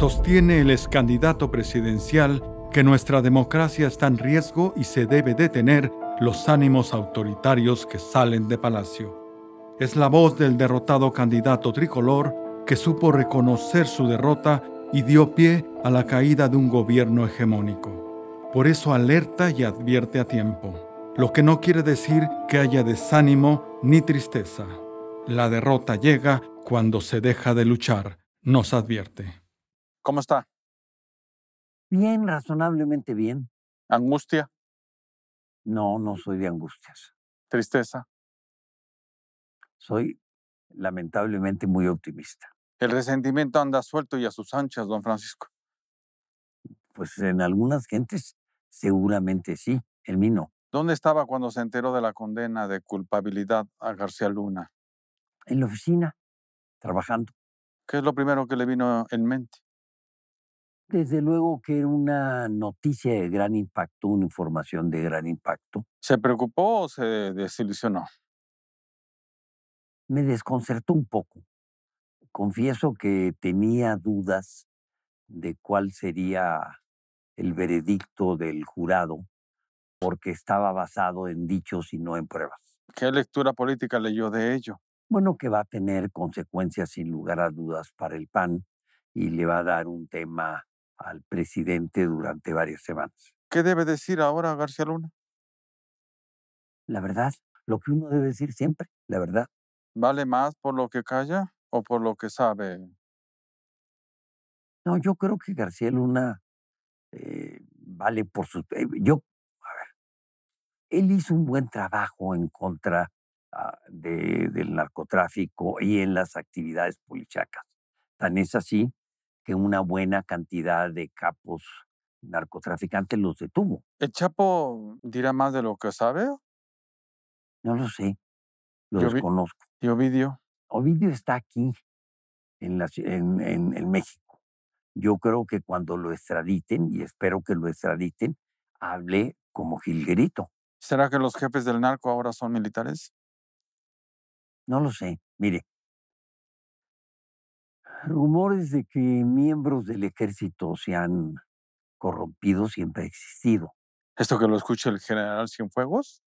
sostiene el ex candidato presidencial que nuestra democracia está en riesgo y se debe detener los ánimos autoritarios que salen de Palacio. Es la voz del derrotado candidato tricolor que supo reconocer su derrota y dio pie a la caída de un gobierno hegemónico. Por eso alerta y advierte a tiempo, lo que no quiere decir que haya desánimo ni tristeza. La derrota llega cuando se deja de luchar, nos advierte. ¿Cómo está? Bien, razonablemente bien. ¿Angustia? No, no soy de angustias. ¿Tristeza? Soy lamentablemente muy optimista. El resentimiento anda suelto y a sus anchas, don Francisco. Pues en algunas gentes seguramente sí, el mí no. ¿Dónde estaba cuando se enteró de la condena de culpabilidad a García Luna? En la oficina, trabajando. ¿Qué es lo primero que le vino en mente? Desde luego que era una noticia de gran impacto, una información de gran impacto. ¿Se preocupó o se desilusionó? Me desconcertó un poco. Confieso que tenía dudas de cuál sería el veredicto del jurado, porque estaba basado en dichos y no en pruebas. ¿Qué lectura política leyó de ello? Bueno, que va a tener consecuencias sin lugar a dudas para el PAN y le va a dar un tema al presidente durante varias semanas. ¿Qué debe decir ahora García Luna? La verdad, lo que uno debe decir siempre, la verdad. ¿Vale más por lo que calla o por lo que sabe? No, yo creo que García Luna eh, vale por su... Eh, yo, a ver, él hizo un buen trabajo en contra ah, del narcotráfico y en las actividades polichacas. Tan es así que una buena cantidad de capos narcotraficantes los detuvo. ¿El Chapo dirá más de lo que sabe? No lo sé, lo conozco. ¿Y Ovidio? Ovidio está aquí, en, en México. Yo creo que cuando lo extraditen, y espero que lo extraditen, hable como Gilguerito. ¿Será que los jefes del narco ahora son militares? No lo sé. Mire, rumores de que miembros del ejército se han corrompido siempre ha existido. ¿Esto que lo escucha el general Cienfuegos?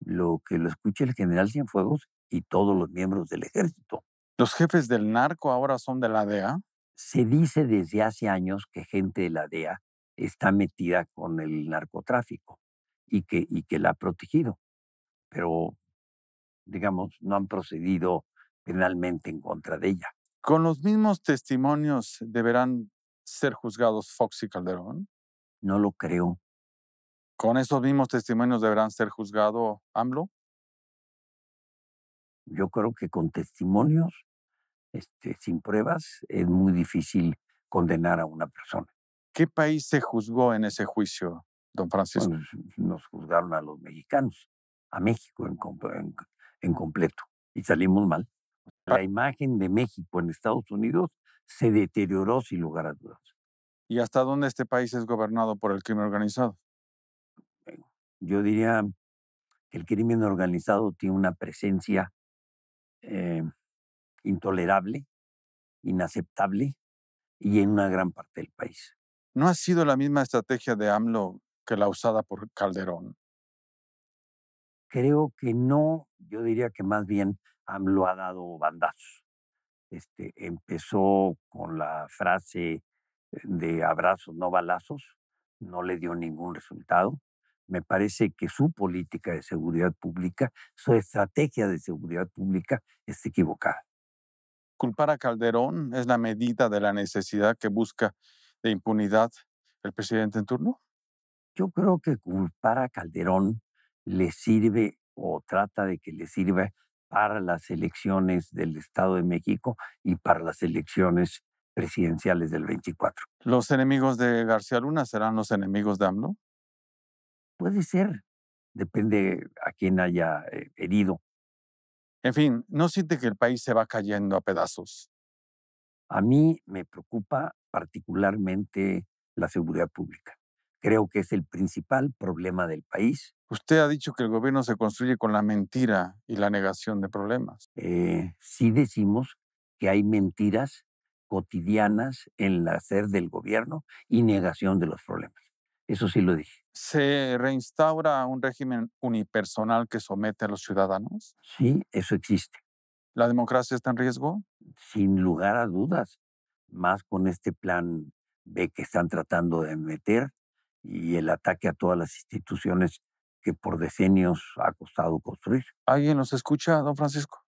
Lo que lo escucha el general Cienfuegos y todos los miembros del ejército. ¿Los jefes del narco ahora son de la DEA? Se dice desde hace años que gente de la DEA está metida con el narcotráfico y que, y que la ha protegido, pero digamos, no han procedido penalmente en contra de ella. Con los mismos testimonios deberán ser juzgados Fox y Calderón. No lo creo. ¿Con esos mismos testimonios deberán ser juzgado AMLO? Yo creo que con testimonios, este, sin pruebas, es muy difícil condenar a una persona. ¿Qué país se juzgó en ese juicio, don Francisco? nos juzgaron a los mexicanos, a México en completo, y salimos mal. Ah. La imagen de México en Estados Unidos se deterioró sin lugar a dudas. ¿Y hasta dónde este país es gobernado por el crimen organizado? Eh, yo diría que el crimen organizado tiene una presencia eh, intolerable, inaceptable y en una gran parte del país. ¿No ha sido la misma estrategia de AMLO que la usada por Calderón? Creo que no, yo diría que más bien lo ha dado bandazos. Este, empezó con la frase de abrazos, no balazos, no le dio ningún resultado. Me parece que su política de seguridad pública, su estrategia de seguridad pública está equivocada. Culpar a Calderón es la medida de la necesidad que busca de impunidad el presidente en turno. Yo creo que culpar a Calderón le sirve o trata de que le sirva para las elecciones del Estado de México y para las elecciones presidenciales del 24. ¿Los enemigos de García Luna serán los enemigos de AMLO? Puede ser, depende a quién haya eh, herido. En fin, ¿no siente que el país se va cayendo a pedazos? A mí me preocupa particularmente la seguridad pública. Creo que es el principal problema del país. Usted ha dicho que el gobierno se construye con la mentira y la negación de problemas. Eh, sí decimos que hay mentiras cotidianas en el hacer del gobierno y negación de los problemas. Eso sí lo dije. ¿Se reinstaura un régimen unipersonal que somete a los ciudadanos? Sí, eso existe. ¿La democracia está en riesgo? Sin lugar a dudas, más con este plan B que están tratando de meter, y el ataque a todas las instituciones que por decenios ha costado construir. ¿Alguien nos escucha, don Francisco?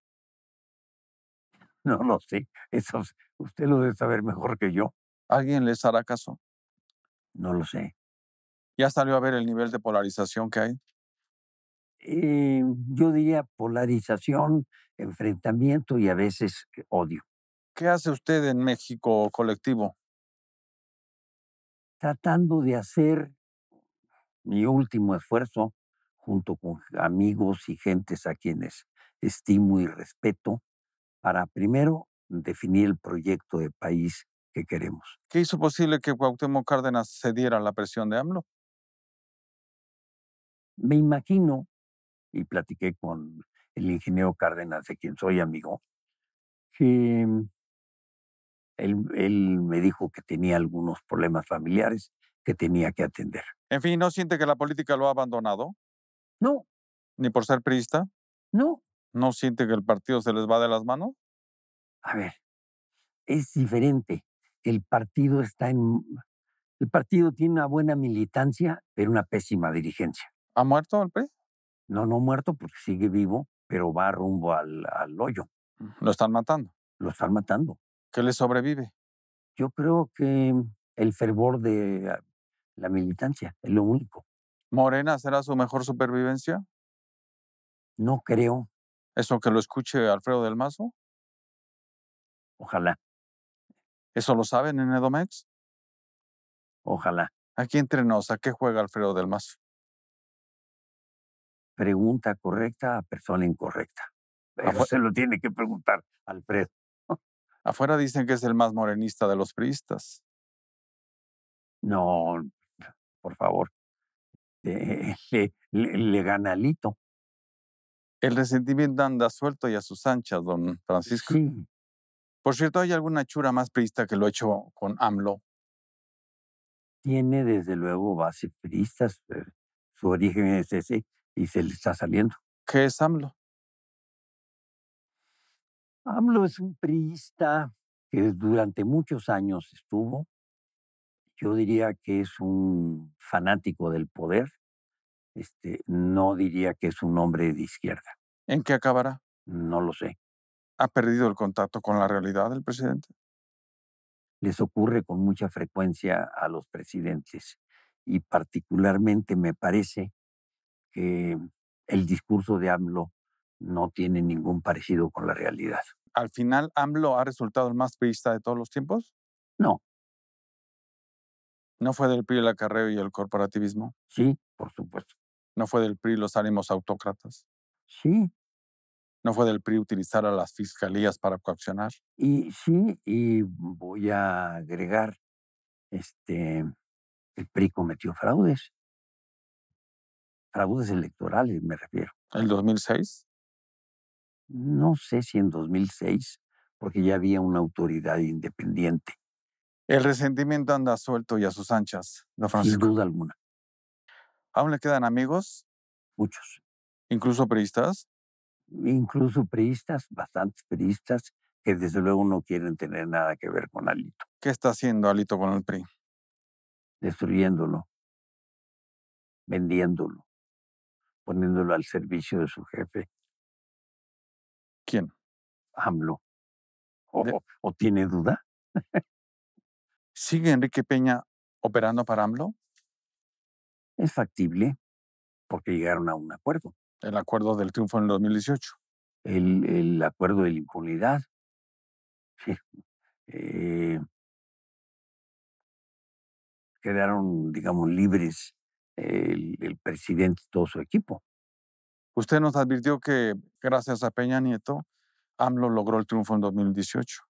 No lo sé, eso usted lo debe saber mejor que yo. ¿Alguien les hará caso? No lo sé. ¿Ya salió a ver el nivel de polarización que hay? Eh, yo diría polarización, enfrentamiento y a veces odio. ¿Qué hace usted en México colectivo? tratando de hacer mi último esfuerzo junto con amigos y gentes a quienes estimo y respeto para primero definir el proyecto de país que queremos. ¿Qué hizo posible que Cuauhtémoc Cárdenas cediera a la presión de AMLO? Me imagino, y platiqué con el ingeniero Cárdenas, de quien soy amigo, que mm, él, me dijo que tenía algunos problemas familiares que tenía que atender. En fin, ¿no siente que la política lo ha abandonado? No. ¿Ni por ser priista? No. ¿No siente que el partido se les va de las manos? A ver, es diferente. El partido está en. El partido tiene una buena militancia, pero una pésima dirigencia. ¿Ha muerto el PRI? No, no muerto porque sigue vivo, pero va rumbo al hoyo. ¿Lo están matando? Lo están matando. ¿Qué le sobrevive? Yo creo que el fervor de ah, la militancia es lo único. ¿Morena será su mejor supervivencia? No creo. ¿Eso que lo escuche Alfredo del Mazo? Ojalá. ¿Eso lo saben en Edomex? Ojalá. Aquí entre nos, ¿a qué juega Alfredo del Mazo? Pregunta correcta a persona incorrecta. se lo tiene que preguntar Alfredo. Afuera dicen que es el más morenista de los priistas. No, por favor. Eh, le, gana alito. El resentimiento anda suelto y a sus anchas, don Francisco. Sí. Por cierto, ¿hay alguna chura más priista que lo ha hecho con AMLO? Tiene desde luego base priistas. Su origen es ese y se le está saliendo. ¿Qué es AMLO? AMLO es un priista que durante muchos años estuvo. Yo diría que es un fanático del poder. Este, no diría que es un hombre de izquierda. ¿En qué acabará? No lo sé. ¿Ha perdido el contacto con la realidad del presidente? Les ocurre con mucha frecuencia a los presidentes y particularmente me parece que el discurso de AMLO no tiene ningún parecido con la realidad. ¿Al final AMLO ha resultado el más priista de todos los tiempos? No. ¿No fue del PRI el acarreo y el corporativismo? Sí, por supuesto. ¿No fue del PRI los ánimos autócratas? Sí. ¿No fue del PRI utilizar a las fiscalías para coaccionar? Y sí, y voy a agregar, este, el PRI cometió fraudes. Fraudes electorales, me refiero. ¿El 2006? no sé si en 2006, porque ya había una autoridad independiente. El resentimiento anda suelto y a sus anchas, no Francisco. Sin duda alguna. ¿Aún le quedan amigos? Muchos. ¿Incluso periodistas? Incluso periodistas, bastantes periodistas, que desde luego no quieren tener nada que ver con Alito. ¿Qué está haciendo Alito con el PRI? Destruyéndolo, vendiéndolo, poniéndolo al servicio de su jefe AMLO? ¿O, tiene duda? ¿Sigue Enrique Peña operando para AMLO? Es factible, porque llegaron a un acuerdo. El acuerdo del triunfo en el 2018. El, el acuerdo de la impunidad. Eh, quedaron, digamos, libres el, el, presidente y todo su equipo. Usted nos advirtió que gracias a Peña Nieto AMLO logró el triunfo en 2018.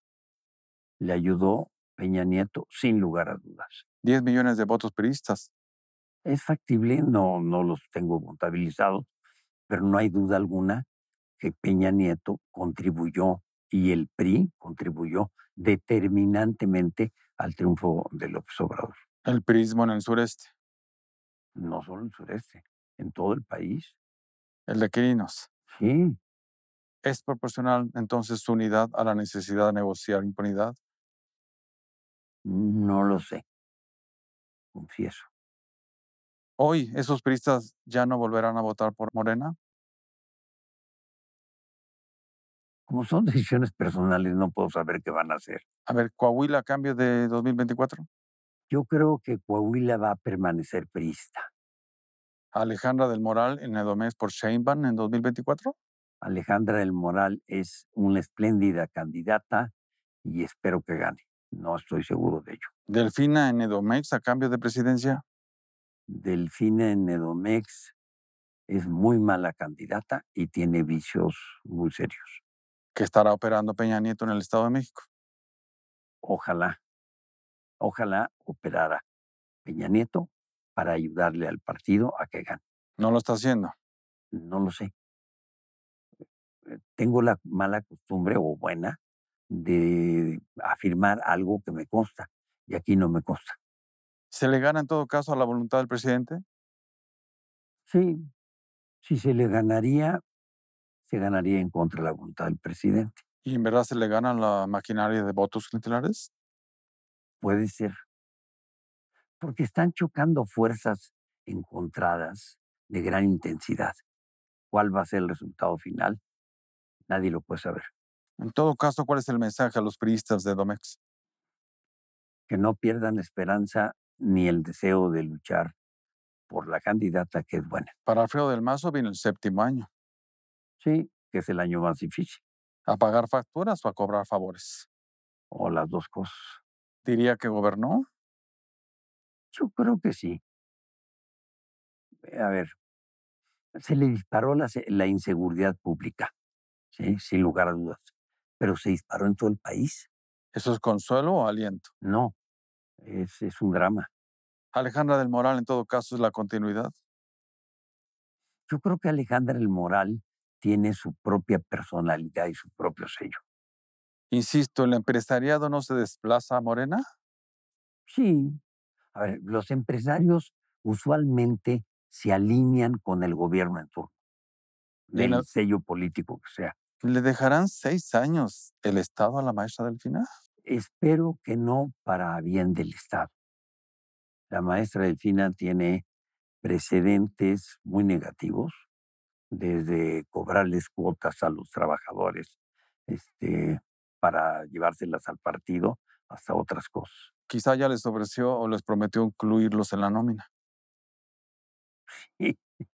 Le ayudó Peña Nieto, sin lugar a dudas. 10 millones de votos peristas. Es factible, no, no los tengo contabilizados, pero no hay duda alguna que Peña Nieto contribuyó y el PRI contribuyó determinantemente al triunfo de López Obrador. El PRIismo en el sureste. No solo en el sureste, en todo el país. El de Quirinos. Sí, ¿Es proporcional entonces su unidad a la necesidad de negociar impunidad? No lo sé, confieso. ¿Hoy esos priistas ya no volverán a votar por Morena? Como son decisiones personales, no puedo saber qué van a hacer. A ver, Coahuila cambia cambio de 2024. Yo creo que Coahuila va a permanecer priista. ¿Alejandra del Moral en Edomés por Sheinbaum en 2024? Alejandra del Moral es una espléndida candidata y espero que gane. No estoy seguro de ello. ¿Delfina en Edomex a cambio de presidencia? Delfina en Edomex es muy mala candidata y tiene vicios muy serios. ¿Que estará operando Peña Nieto en el Estado de México? Ojalá, ojalá operara Peña Nieto para ayudarle al partido a que gane. ¿No lo está haciendo? No lo sé. Eh, tengo la mala costumbre o buena de afirmar algo que me consta y aquí no me consta. ¿Se le gana en todo caso a la voluntad del presidente? Sí, si se le ganaría, se ganaría en contra de la voluntad del presidente. ¿Y en verdad se le gana la maquinaria de votos clientelares? Puede ser. Porque están chocando fuerzas encontradas de gran intensidad. ¿Cuál va a ser el resultado final? nadie lo puede saber. En todo caso, ¿cuál es el mensaje a los priistas de Domex? Que no pierdan esperanza ni el deseo de luchar por la candidata que es buena. Para Feo del Mazo viene el séptimo año. Sí, que es el año más difícil. ¿A pagar facturas o a cobrar favores? O las dos cosas. ¿Diría que gobernó? Yo creo que sí. A ver, se le disparó la inseguridad pública. ¿sí? sin lugar a dudas. Pero se disparó en todo el país. ¿Eso es consuelo o aliento? No, es, es un drama. Alejandra del Moral, en todo caso, es la continuidad. Yo creo que Alejandra del Moral tiene su propia personalidad y su propio sello. Insisto, ¿el empresariado no se desplaza a Morena? Sí. A ver, los empresarios usualmente se alinean con el gobierno en turno, del sello político que sea. ¿Le dejarán seis años el Estado a la maestra Delfina? Espero que no para bien del Estado. La maestra Delfina tiene precedentes muy negativos, desde cobrarles cuotas a los trabajadores este, para llevárselas al partido hasta otras cosas. Quizá ya les ofreció o les prometió incluirlos en la nómina.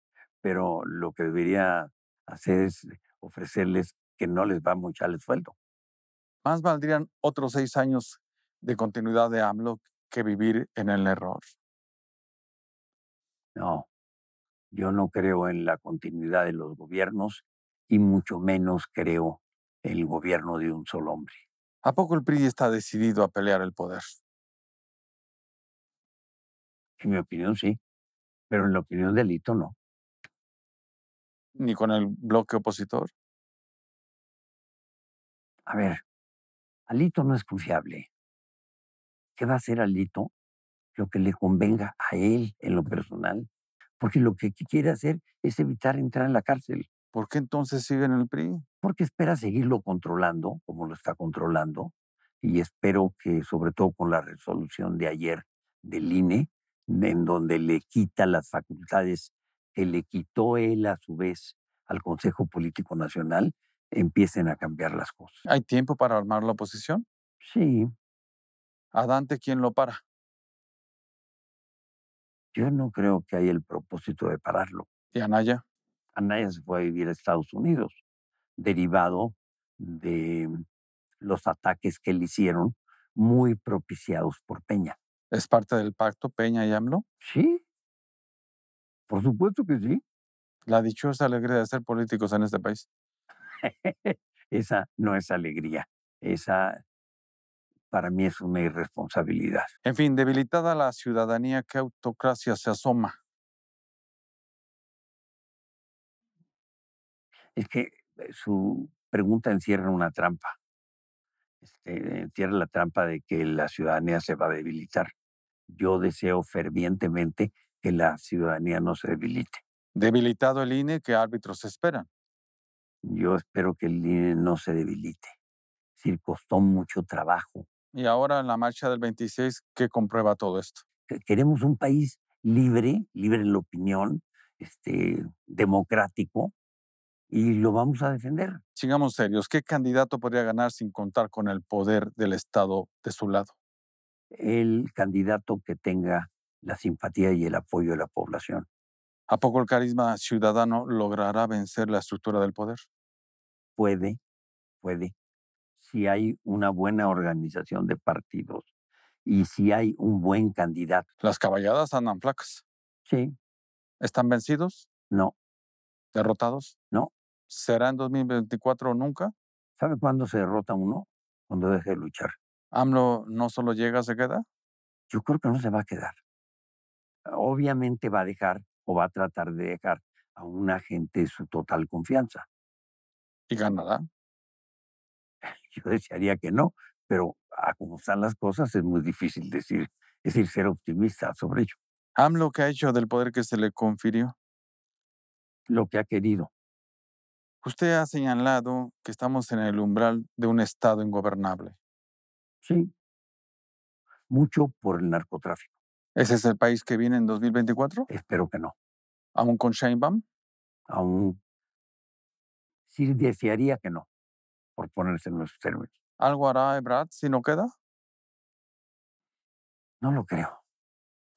pero lo que debería hacer es ofrecerles que no les va mucho al sueldo. Más valdrían otros seis años de continuidad de AMLO que vivir en el error. No, yo no creo en la continuidad de los gobiernos y mucho menos creo en el gobierno de un solo hombre. ¿A poco el PRI está decidido a pelear el poder? En mi opinión sí, pero en la opinión de Lito no ni con el bloque opositor? A ver, Alito no es confiable. ¿Qué va a hacer Alito? Lo que le convenga a él en lo personal, porque lo que quiere hacer es evitar entrar en la cárcel. ¿Por qué entonces sigue en el PRI? Porque espera seguirlo controlando, como lo está controlando, y espero que, sobre todo con la resolución de ayer del INE, en donde le quita las facultades le quitó él a su vez al Consejo Político Nacional, empiecen a cambiar las cosas. ¿Hay tiempo para armar la oposición? Sí. ¿A Dante quién lo para? Yo no creo que haya el propósito de pararlo. ¿Y Anaya? Anaya se fue a vivir a Estados Unidos, derivado de los ataques que le hicieron, muy propiciados por Peña. ¿Es parte del pacto Peña y AMLO? Sí, por supuesto que sí. La dichosa alegría de ser políticos en este país. esa no es alegría, esa para mí es una irresponsabilidad. En fin, debilitada la ciudadanía, ¿qué autocracia se asoma? Es que eh, su pregunta encierra una trampa. Este, encierra la trampa de que la ciudadanía se va a debilitar. Yo deseo fervientemente que la ciudadanía no se debilite. Debilitado el INE, ¿qué árbitros esperan? Yo espero que el INE no se debilite. Es costó mucho trabajo. Y ahora en la marcha del 26, ¿qué comprueba todo esto? Queremos un país libre, libre en la opinión, este, democrático, y lo vamos a defender. Sigamos serios, ¿qué candidato podría ganar sin contar con el poder del Estado de su lado? El candidato que tenga la simpatía y el apoyo de la población. ¿A poco el carisma ciudadano logrará vencer la estructura del poder? Puede, puede. Si hay una buena organización de partidos y si hay un buen candidato. Las caballadas andan flacas. Sí. ¿Están vencidos? No. ¿Derrotados? No. ¿Será en 2024 o nunca? ¿Sabe cuándo se derrota uno? Cuando deje de luchar. ¿AMLO no solo llega, se queda? Yo creo que no se va a quedar obviamente va a dejar o va a tratar de dejar a un agente su total confianza. ¿Y ganará? Yo desearía que no, pero a ah, como están las cosas es muy difícil decir, es decir, ser optimista sobre ello. lo que ha hecho del poder que se le confirió? Lo que ha querido. Usted ha señalado que estamos en el umbral de un Estado ingobernable. Sí. Mucho por el narcotráfico. ¿Ese es el país que viene en 2024? Espero que no. ¿Aún con Bam? Aún. Sí, desearía que no, por ponerse en los términos. ¿Algo hará brad si no queda? No lo creo.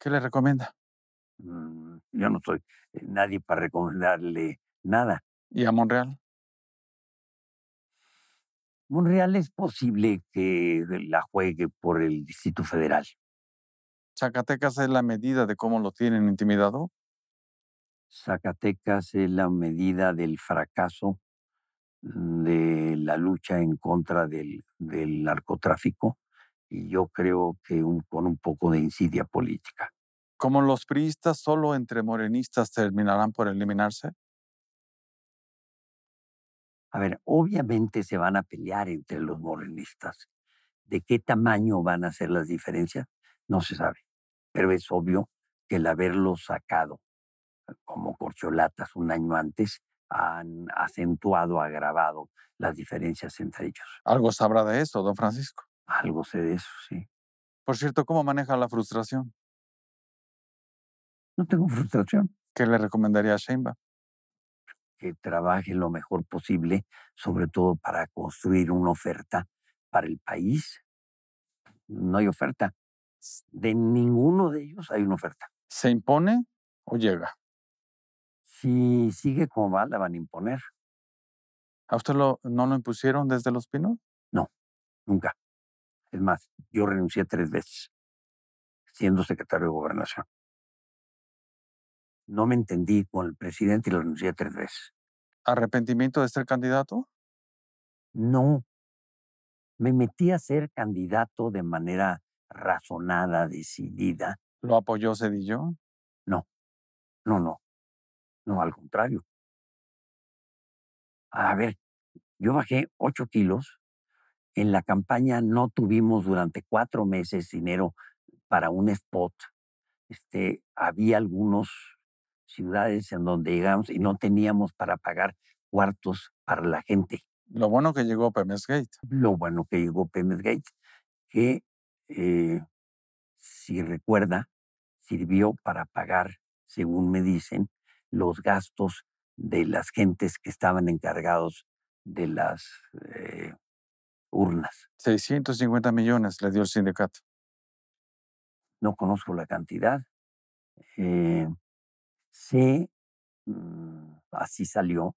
¿Qué le recomienda? Mm, yo no soy eh, nadie para recomendarle nada. ¿Y a Monreal? Monreal es posible que la juegue por el Distrito Federal. Zacatecas es la medida de cómo lo tienen intimidado. Zacatecas es la medida del fracaso mm, de la lucha en contra del, del narcotráfico y yo creo que con un poco de insidia política. ¿Como los priistas solo entre morenistas terminarán por eliminarse? A ver, obviamente se van a pelear entre los morenistas. ¿De qué tamaño van a ser las diferencias? No se sabe. Pero es obvio que el haberlo sacado eh, como corcholatas un año antes han acentuado, agravado las diferencias entre ellos. Algo sabrá de eso, don Francisco. Algo sé de eso, sí. Por cierto, ¿cómo maneja la frustración? No tengo frustración. ¿Qué le recomendaría a Sheinba? Que trabaje lo mejor posible, sobre todo para construir una oferta para el país. No hay oferta de ninguno de ellos hay una oferta. ¿Se impone o llega? Si sigue como va, la van a imponer. ¿A usted lo, no lo impusieron desde Los Pinos? No, nunca. Es más, yo renuncié tres veces, siendo secretario de gobernación. No me entendí con el presidente y lo renuncié tres veces. ¿Arrepentimiento de ser candidato? No. Me metí a ser candidato de manera razonada, decidida. ¿Lo apoyó Cedillo? No, no, no. No, al contrario. A ver, yo bajé ocho kilos. En la campaña no tuvimos durante cuatro meses dinero para un spot. Este, había algunas ciudades en donde llegamos y no teníamos para pagar cuartos para la gente. Lo bueno que llegó Pemex Gate. Lo bueno que llegó Pemex Gate, que eh, si recuerda, sirvió para pagar, según me dicen, los gastos de las gentes que estaban encargados de las eh, urnas. 650 millones le dio el sindicato. No conozco la cantidad. Eh, mm, así salió,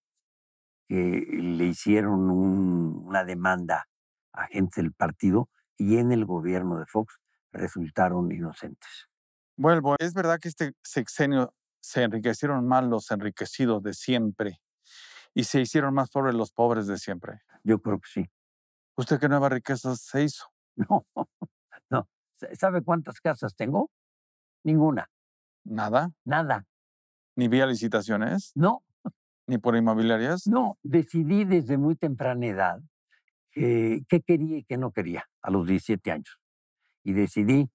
que le hicieron una demanda a gente del partido y en el gobierno de Fox resultaron inocentes. Vuelvo, es verdad que este sexenio se enriquecieron más los enriquecidos de siempre y se hicieron más pobres los pobres de siempre. Yo creo que sí. ¿Usted qué nueva riqueza se hizo? No, no. ¿Sabe cuántas casas tengo? Ninguna. ¿Nada? Nada. ¿Ni vía licitaciones? No. ¿Ni por inmobiliarias? No, decidí desde muy temprana edad eh, qué quería y qué no quería a los 17 años. Y decidí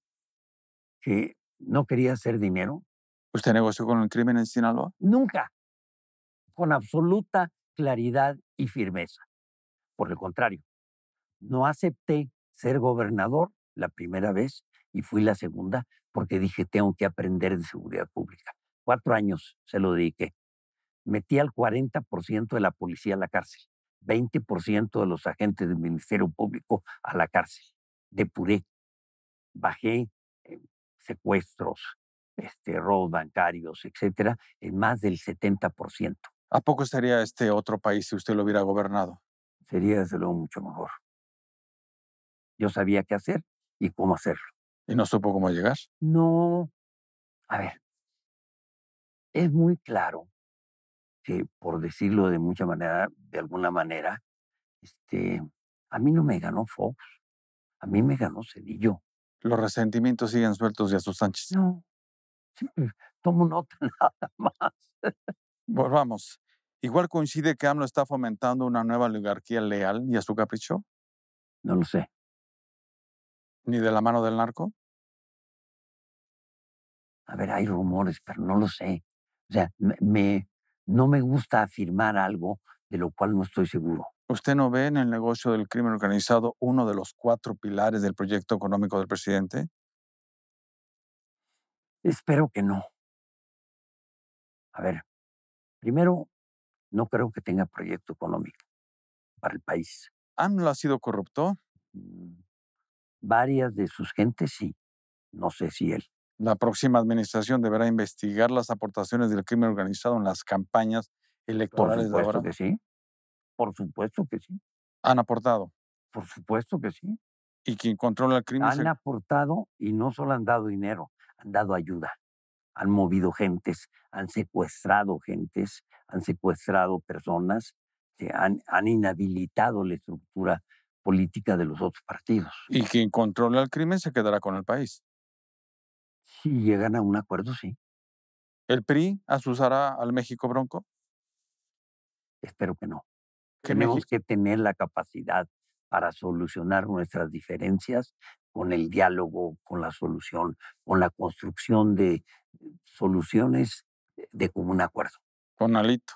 que no quería hacer dinero. ¿Usted ¿Pues negoció con el crimen en Sinaloa? Nunca. Con absoluta claridad y firmeza. Por el contrario, no acepté ser gobernador la primera vez y fui la segunda porque dije, tengo que aprender de seguridad pública. Cuatro años se lo dediqué. Metí al 40% de la policía a la cárcel. 20% de los agentes del Ministerio Público a la cárcel. Depuré, bajé eh, secuestros, este, robos bancarios, etcétera, en más del 70%. ¿A poco estaría este otro país si usted lo hubiera gobernado? Sería desde luego mucho mejor. Yo sabía qué hacer y cómo hacerlo. ¿Y no supo cómo llegar? No. A ver, es muy claro que, por decirlo de mucha manera, de alguna manera, este, a mí no me ganó Fox, a mí me ganó Cedillo. ¿Los resentimientos siguen sueltos de a Sánchez? No, tomo nota nada más. Volvamos. ¿Igual coincide que AMLO está fomentando una nueva oligarquía leal y a su capricho? No lo sé. ¿Ni de la mano del narco? A ver, hay rumores, pero no lo sé. O sea, me, no me gusta afirmar algo de lo cual no estoy seguro. ¿Usted no ve en el negocio del crimen organizado uno de los cuatro pilares del proyecto económico del presidente? Espero que no. A ver, primero, no creo que tenga proyecto económico para el país. ¿Hanlo ah, ha sido corrupto? Mm, varias de sus gentes sí. No sé si él. La próxima administración deberá investigar las aportaciones del crimen organizado en las campañas electorales Por supuesto que sí. Por supuesto que sí. Han aportado. Por supuesto que sí. ¿Y quien controla el crimen? Han aportado y no solo han dado dinero, han dado ayuda. Han movido gentes, han secuestrado gentes, han secuestrado personas, han, han inhabilitado la estructura política de los otros partidos. Y quien controla el crimen se quedará con el país. Si llegan a un acuerdo, sí. ¿El PRI asusará al México Bronco? Espero que no. Tenemos que tener la capacidad para solucionar nuestras diferencias con el diálogo, con la solución, con la construcción de soluciones de común acuerdo. Con Alito.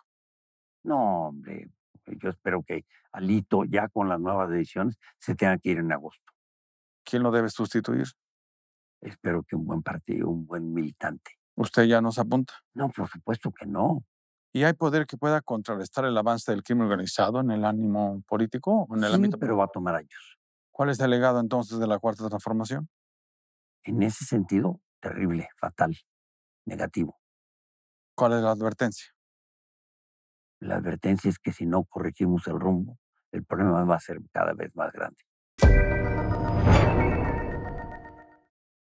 No, hombre, yo espero que Alito, ya con las nuevas decisiones, se tenga que ir en agosto. ¿Quién lo debe sustituir? espero que un buen partido, un buen militante. ¿Usted ya nos apunta? No, por supuesto que no. ¿Y hay poder que pueda contrarrestar el avance del crimen organizado en el ánimo político en el sí, pero va a tomar años. ¿Cuál es el legado entonces de la Cuarta Transformación? En ese sentido, terrible, fatal, negativo. ¿Cuál es la advertencia? La advertencia es que si no corregimos el rumbo, el problema va a ser cada vez más grande.